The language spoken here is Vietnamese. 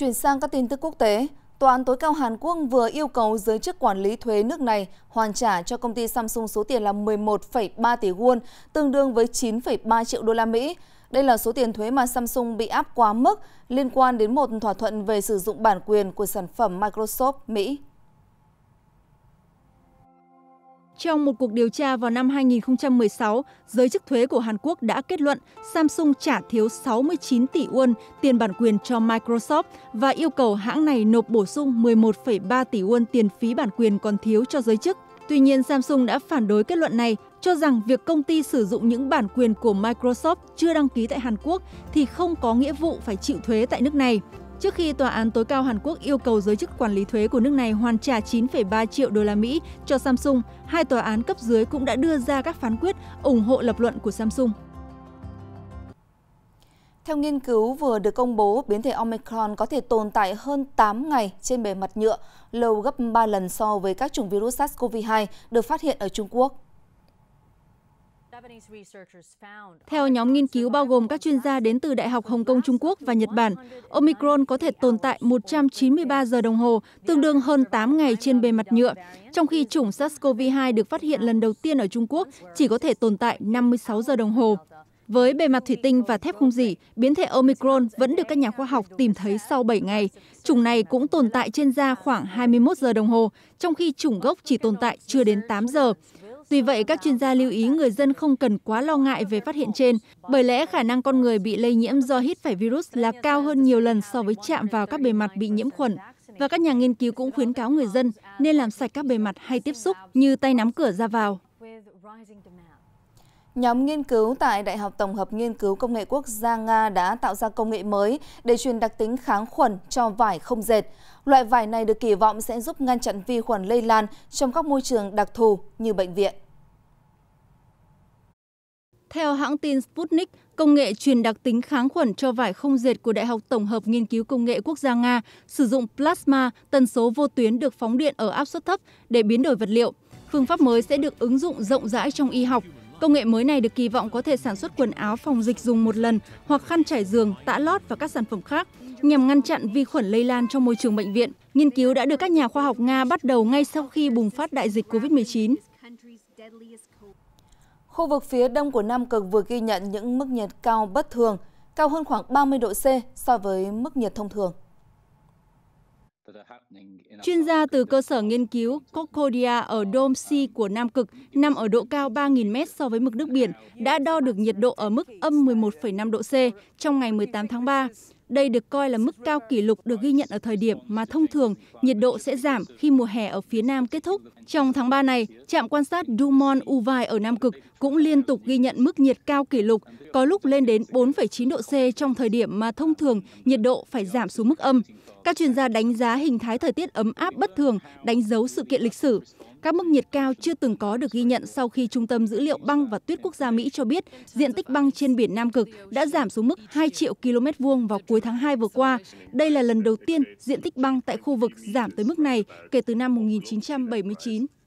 Chuyển sang các tin tức quốc tế, Tòa án tối cao Hàn Quốc vừa yêu cầu giới chức quản lý thuế nước này hoàn trả cho công ty Samsung số tiền là 11,3 tỷ won, tương đương với 9,3 triệu đô la Mỹ. Đây là số tiền thuế mà Samsung bị áp quá mức liên quan đến một thỏa thuận về sử dụng bản quyền của sản phẩm Microsoft Mỹ. trong một cuộc điều tra vào năm 2016, giới chức thuế của Hàn Quốc đã kết luận Samsung trả thiếu 69 tỷ won tiền bản quyền cho Microsoft và yêu cầu hãng này nộp bổ sung 11,3 tỷ won tiền phí bản quyền còn thiếu cho giới chức. Tuy nhiên, Samsung đã phản đối kết luận này, cho rằng việc công ty sử dụng những bản quyền của Microsoft chưa đăng ký tại Hàn Quốc thì không có nghĩa vụ phải chịu thuế tại nước này trước khi tòa án tối cao Hàn Quốc yêu cầu giới chức quản lý thuế của nước này hoàn trả 9,3 triệu đô la Mỹ cho Samsung, hai tòa án cấp dưới cũng đã đưa ra các phán quyết ủng hộ lập luận của Samsung. Theo nghiên cứu vừa được công bố, biến thể Omicron có thể tồn tại hơn 8 ngày trên bề mặt nhựa, lâu gấp 3 lần so với các chủng virus SARS-CoV-2 được phát hiện ở Trung Quốc. Theo nhóm nghiên cứu bao gồm các chuyên gia đến từ Đại học Hồng Kông Trung Quốc và Nhật Bản, Omicron có thể tồn tại 193 giờ đồng hồ, tương đương hơn 8 ngày trên bề mặt nhựa, trong khi chủng SARS-CoV-2 được phát hiện lần đầu tiên ở Trung Quốc chỉ có thể tồn tại 56 giờ đồng hồ. Với bề mặt thủy tinh và thép không dỉ, biến thể Omicron vẫn được các nhà khoa học tìm thấy sau 7 ngày. Chủng này cũng tồn tại trên da khoảng 21 giờ đồng hồ, trong khi chủng gốc chỉ tồn tại chưa đến 8 giờ tuy vậy các chuyên gia lưu ý người dân không cần quá lo ngại về phát hiện trên bởi lẽ khả năng con người bị lây nhiễm do hít phải virus là cao hơn nhiều lần so với chạm vào các bề mặt bị nhiễm khuẩn và các nhà nghiên cứu cũng khuyến cáo người dân nên làm sạch các bề mặt hay tiếp xúc như tay nắm cửa ra vào Nhóm nghiên cứu tại Đại học Tổng hợp Nghiên cứu Công nghệ Quốc gia Nga đã tạo ra công nghệ mới để truyền đặc tính kháng khuẩn cho vải không dệt. Loại vải này được kỳ vọng sẽ giúp ngăn chặn vi khuẩn lây lan trong các môi trường đặc thù như bệnh viện. Theo hãng tin Sputnik, công nghệ truyền đặc tính kháng khuẩn cho vải không dệt của Đại học Tổng hợp Nghiên cứu Công nghệ Quốc gia Nga sử dụng plasma, tần số vô tuyến được phóng điện ở áp suất thấp để biến đổi vật liệu. Phương pháp mới sẽ được ứng dụng rộng rãi trong y học, Công nghệ mới này được kỳ vọng có thể sản xuất quần áo phòng dịch dùng một lần hoặc khăn trải giường, tã lót và các sản phẩm khác nhằm ngăn chặn vi khuẩn lây lan trong môi trường bệnh viện. Nghiên cứu đã được các nhà khoa học Nga bắt đầu ngay sau khi bùng phát đại dịch COVID-19. Khu vực phía đông của Nam Cực vừa ghi nhận những mức nhiệt cao bất thường, cao hơn khoảng 30 độ C so với mức nhiệt thông thường. Chuyên gia từ cơ sở nghiên cứu Concordia ở Dome C của Nam Cực, nằm ở độ cao 3.000 mét so với mực nước biển, đã đo được nhiệt độ ở mức âm 11,5 độ C trong ngày 18 tháng 3. Đây được coi là mức cao kỷ lục được ghi nhận ở thời điểm mà thông thường nhiệt độ sẽ giảm khi mùa hè ở phía Nam kết thúc. Trong tháng 3 này, trạm quan sát Dumont Uvai ở Nam Cực cũng liên tục ghi nhận mức nhiệt cao kỷ lục, có lúc lên đến 4,9 độ C trong thời điểm mà thông thường nhiệt độ phải giảm xuống mức âm. Các chuyên gia đánh giá hình thái thời tiết ấm áp bất thường đánh dấu sự kiện lịch sử các mức nhiệt cao chưa từng có được ghi nhận sau khi Trung tâm Dữ liệu Băng và Tuyết Quốc gia Mỹ cho biết diện tích băng trên biển Nam Cực đã giảm xuống mức 2 triệu km vuông vào cuối tháng 2 vừa qua. Đây là lần đầu tiên diện tích băng tại khu vực giảm tới mức này kể từ năm 1979.